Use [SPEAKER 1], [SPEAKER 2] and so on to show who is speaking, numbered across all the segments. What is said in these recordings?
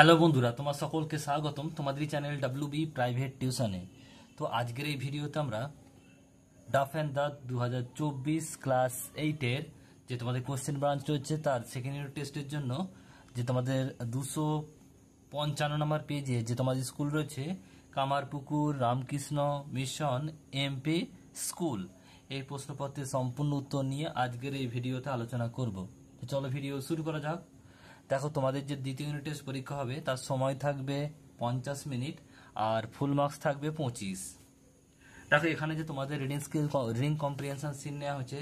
[SPEAKER 1] hello বন্ধুরা তোমার সকলকে স্বাগতম তোমাদের চ্যানেল ডাব্লু বি প্রাইভেট টিউশনে তো আজকের এই ভিডিওতে আমরা ডাফ অ্যান্ড দা দু ক্লাস এইটের যে তোমাদের কোশ্চেন ব্রাঞ্চ রয়েছে তার সেকেন্ড ইয়ার টেস্টের জন্য যে তোমাদের দুশো পঞ্চান্ন নম্বর পেজে যে তোমাদের স্কুল রয়েছে Kamarpukur Ramakrishna Mission MP school এই প্রশ্নপত্রের সম্পূর্ণ উত্তর নিয়ে আজকের এই ভিডিওতে আলোচনা করব চলো ভিডিও শুরু করা যাক দেখো তোমাদের যে দ্বিতীয় ইউনিট টেস্ট পরীক্ষা হবে তার সময় থাকবে পঞ্চাশ মিনিট আর ফুল মার্কস থাকবে পঁচিশ দেখো এখানে যে তোমাদের reading skill reading comprehension seen নেওয়া হয়েছে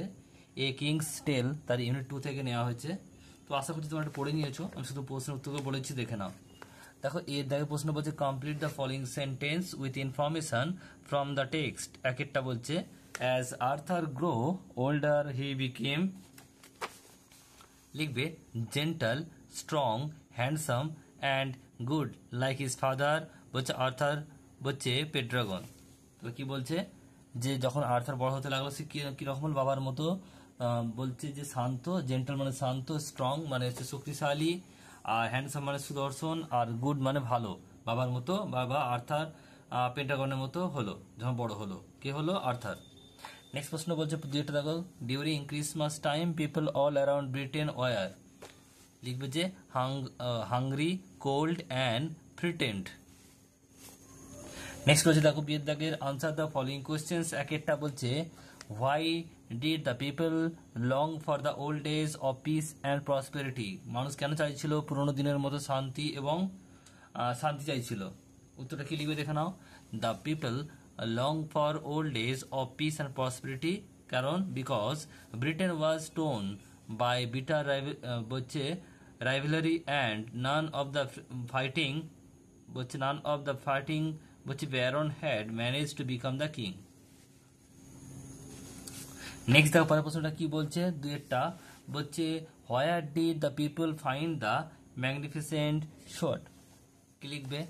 [SPEAKER 1] এ কিংস টেল তার ইউনিট টু থেকে নেওয়া হয়েছে তো আশা করছি তোমরা পড়ে নিয়েছো আমি শুধু প্রশ্নের উত্তরকে বলেছি দেখে নাও দেখো এর দেখে প্রশ্ন বলছে complete the following sentence with information from the text এক একটা বলছে as Arthur grow older he became লিখবে gentle strong, handsome, and good like his father বলছে আর্থার বলছে পেড্রাগন তো কি বলছে যে যখন আর্থার বড় হতে লাগলো সে কীরকম বাবার মতো বলছে যে শান্ত জেন্টল মানে শান্ত স্ট্রং মানে হচ্ছে শক্তিশালী আর হ্যান্ডসাম মানে সুদর্শন আর গুড মানে ভালো বাবার মতো বাবা আর্থার পেন্টাগনের মতো হলো যখন বড় হলো কে হলো আর্থার নেক্সট প্রশ্ন বলছে যেটা দেখো during Christmas time people all around Britain were লিখবে যে hungry cold and frightened next করছে দেখো বিয়ের দাগের আনসার দ্য ফলোয়িং কোয়েশ্চেন্স এক একটা বলছে why did the people long for the old days of peace and prosperity মানুষ কেন চাইছিল পুরোনো দিনের মতো শান্তি এবং শান্তি চাইছিল উত্তরটা কি লিখবে দেখে নাও the people long for old days of peace and prosperity কারণ বিকজ ব্রিটেন ওয়াজ স্টোন by bitter rival, rivalry and none of the fighting which none of the fighting which Baron had managed to become the king next দেখো পরের প্রশ্নটা কি বলছে দুয়েরটা বলছে where did the people find the magnificent sword কি লিখবে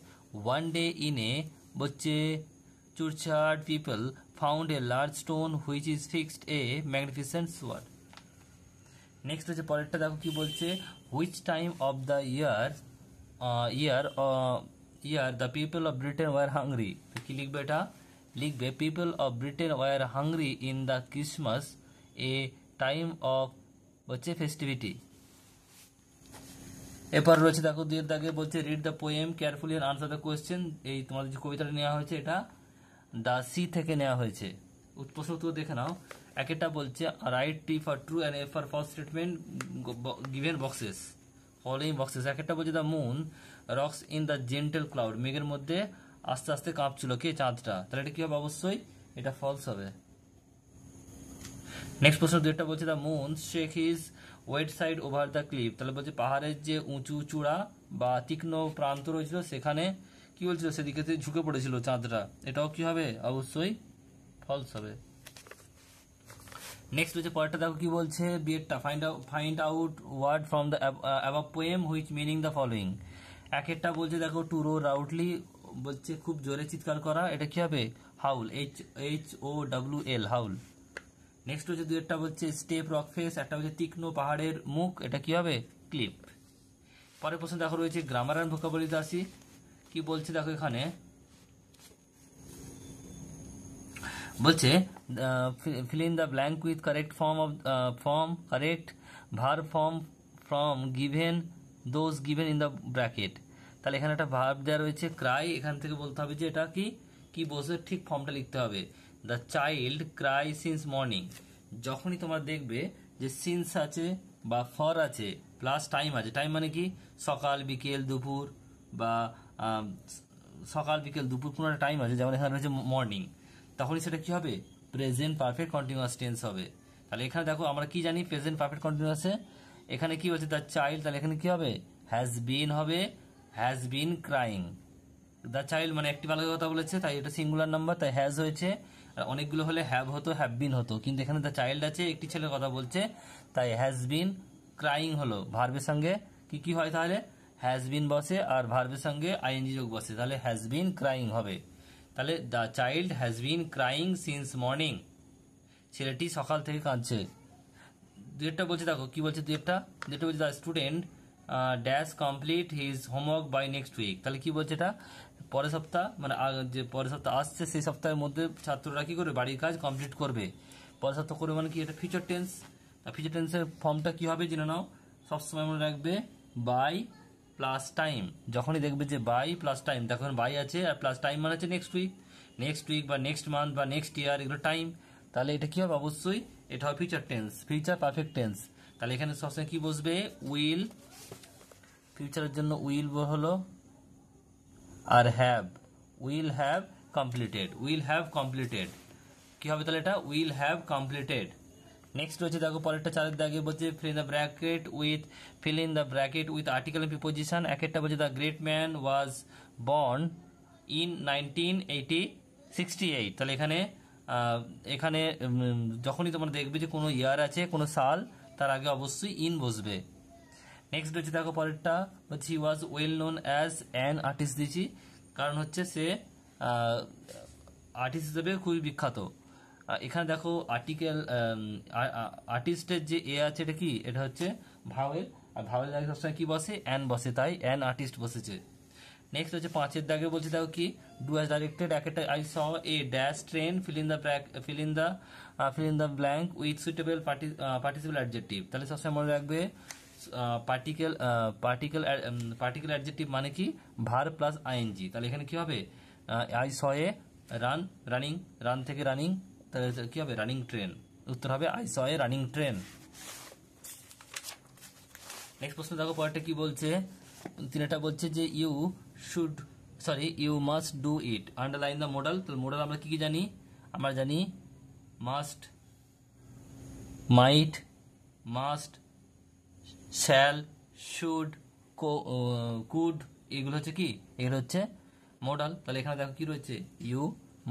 [SPEAKER 1] one day in a বলছে churchyard people found a large stone which is fixed a magnificent sword next হচ্ছে পরেরটা দেখো কি বলছে which time of the year year year the people of Britain were hungry কি লিখবে এটা লিখবে people of Britain were hungry in the Christmas A time of হচ্ছে ফেস্টিভিটি এরপর রয়েছে দেখো দুয়ের দাগে বলছে read the poem carefully and answer the question এই তোমাদের যে কবিতাটা নেওয়া হয়েছে এটা দ্য সি থেকে নেওয়া হয়েছে প্রশ্ন তো দেখে নাও একটা বলছে write T for true and F for false statement given boxes following boxes একটা বলছে the moon rocks in the gentle cloud মেঘের মধ্যে আস্তে আস্তে কাঁপছিল কে চাঁদটা তাহলে এটা কি হবে অবশ্যই এটা ফলস হবে নেক্সট প্রশ্ন দুইটা বলছে the moon shake is wet side over the cliff তাহলে বলছে পাহাড়ের যে উঁচু চূড়া বা তীক্ষ্ণ প্রান্ত রয়েছিল সেখানে কি বলছিল সেদিকে ঝুঁকে পড়েছিল চাঁদটা এটাও কি হবে অবশ্যই ফলস হবে নেক্সট হচ্ছে পরেরটা দেখো কি বলছে বিয়েরটা find out find out word from the above poem which meaning the following একেরটা বলছে দেখো টু রো রাউটলি বলছে খুব জোরে চিৎকার করা এটা কি হবে howl H H O W L howl next হচ্ছে দুয়েরটা বলছে স্টেপ রক ফেস একটা হচ্ছে তীক্ষ্ণ পাহাড়ের মুখ এটা কি হবে ক্লিপ পরের প্রশ্ন দেখো রয়েছে গ্রামার অ্যান্ড ভোকাবলিতে আসি কি বলছে দেখো এখানে বলছে fill in the blank with correct form of form correct verb form from given those given in the bracket তাহলে এখানে একটা ভার্ব দেওয়া রয়েছে ক্রাই এখান থেকে বলতে হবে যে এটা কি কি বসে ঠিক ফর্মটা লিখতে হবে the child cry since morning যখনই তোমরা দেখবে যে সিন্স আছে বা ফর আছে প্লাস টাইম আছে টাইম মানে কি সকাল বিকেল দুপুর বা সকাল বিকেল দুপুর কোনো একটা টাইম আছে যেমন এখানে রয়েছে মর্নিং তাহলে সেটা কি হবে প্রেজেন্ট পারফেক্ট কন্টিনিউয়াস টেন্স হবে তাহলে এখানে দেখো আমরা কি জানি প্রেজেন্ট পারফেক্ট কন্টিনিউয়াসে এখানে কি হচ্ছে দ্য চাইল্ড তাহলে এখানে কি হবে হ্যাজ বিন হবে has been crying the child মানে একটি ভালো কথা বলেছে তাই এটা সিঙ্গুলার নাম্বার তাই হ্যাজ হয়েছে আর অনেকগুলো হলে হ্যাভ হতো হ্যাভ বিন হতো কিন্তু এখানে দ্য চাইল্ড আছে একটি ছেলের কথা বলছে তাই হ্যাজ বিন ক্রাইং হলো ভার্বের সঙ্গে কি কি হয় তাহলে হ্যাজ বিন বসে আর ভার্বের সঙ্গে আইএনজি যোগ বসে তাহলে হ্যাজ বিন ক্রাইং হবে তাহলে the child has been crying since morning ছেলেটি সকাল থেকে কাঁদছে দুয়েরটা বলছে দেখো কি বলছে দুয়েরটা দুয়েরটা বলছে the student dash complete his homework by next week তাহলে কি বলছে এটা পরের সপ্তাহ মানে যে পরের সপ্তাহ আসছে সেই সপ্তাহের মধ্যে ছাত্ররা কি করবে বাড়ির কাজ কমপ্লিট করবে পরের সপ্তাহ করবে মানে কি এটা ফিউচার টেন্স ফিউচার টেন্সের ফর্মটা কি হবে জেনে নাও সবসময় মনে রাখবে বাই প্লাস টাইম যখনই দেখবে যে বাই প্লাস টাইম তখন বাই আছে আর প্লাস টাইম মানে আছে নেক্সট উইক নেক্সট উইক বা নেক্সট মান্থ বা নেক্সট ইয়ার এগুলো টাইম তাহলে এটা কী হবে অবশ্যই এটা হবে future tense future perfect tense তাহলে এখানে সবসময় কী বসবে উইল ফিউচারের জন্য উইল হলো আর have will have completed will have completed কী হবে তাহলে এটা উইল হ্যাভ কমপ্লিটেড নেক্সট রয়েছে দেখো পরেরটা চারের দাগে বলছে fill in the bracket with fill in the bracket with article and preposition এক একটা বলছে the great man was born in nineteen eighty sixty eight তাহলে এখানে এখানে যখনই তোমরা দেখবে যে কোনো ইয়ার আছে কোনো সাল তার আগে অবশ্যই ইন বসবে নেক্সট হচ্ছে দেখো পরেরটা হচ্ছে he was well known as an artist দিচ্ছি কারণ হচ্ছে সে আর্টিস্ট হিসেবে খুবই বিখ্যাত এখানে দেখো আর্টিকেল আর্টিস্টের যে এ আছে এটা কি এটা হচ্ছে ভাওয়েল আর ভাওয়েল দাগে সবসময় কি বসে অ্যান বসে তাই অ্যান আর্টিস্ট বসেছে নেক্সট হচ্ছে পাঁচের দাগে বলছে দেখো কি ডু অ্যাজ ডাইরেক্টেড একটা I saw a dash train fill in the bracket fill in the fill in the blank with suitable party participle adjective তাহলে সবসময় মনে রাখবে পার্টিকেল পার্টিকেল পার্টিকেল অ্যাডজেক্টিভ মানে কি ভার প্লাস আইএনজি তাহলে এখানে কি হবে I saw a run running run থেকে রানিং তাহলে কী হবে রানিং ট্রেন উত্তর হবে I saw a running train next প্রশ্ন দেখো পরেরটা কি বলছে তিনটা বলছে যে you should sorry you must do it underline the modal তাহলে মডেল আমরা কি কি জানি আমরা জানি must might must shall should could এগুলো হচ্ছে কি এগুলো হচ্ছে মডাল তাহলে এখানে দেখো কি রয়েছে ইউ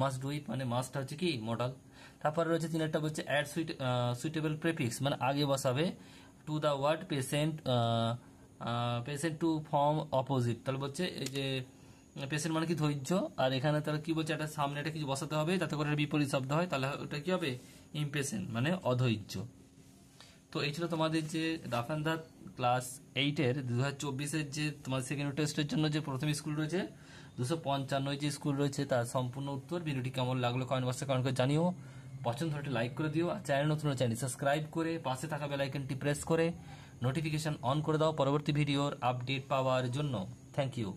[SPEAKER 1] মাস্ট ডু ইট মানে মাস্টটা হচ্ছে কি মডাল তারপরে রয়েছে তিন একটা বলছে অ্যাড সুইট সুইটেবল প্রেফিক্স মানে আগে বসাবে to the word patient patient to form opposite তাহলে বলছে এই যে পেশেন্ট মানে কি ধৈর্য আর এখানে তাহলে কি বলছে একটা সামনে একটা কিছু বসাতে হবে যাতে করে বিপরীত শব্দ হয় তাহলে ওটা কি হবে ইমপেশেন্ট মানে অধৈর্য তো এই ছিল তোমাদের যে রাফান্দার ক্লাস এইটের দু হাজার চব্বিশের যে তোমাদের সেকেন্ড টেস্টের জন্য যে প্রথম স্কুল রয়েছে দুশো পঞ্চান্নই যে স্কুল রয়েছে তার সম্পূর্ণ উত্তর ভিডিওটি কেমন লাগলো কমেন্ট বক্সে কমেন্ট করে জানিও পছন্দ হলে লাইক করে দিও আর চ্যানেল নতুন চ্যানেল সাবস্ক্রাইব করে পাশে থাকা বেলাইকনটি প্রেস করে নোটিফিকেশান অন করে দাও পরবর্তী ভিডিওর আপডেট পাওয়ার জন্য থ্যাংক ইউ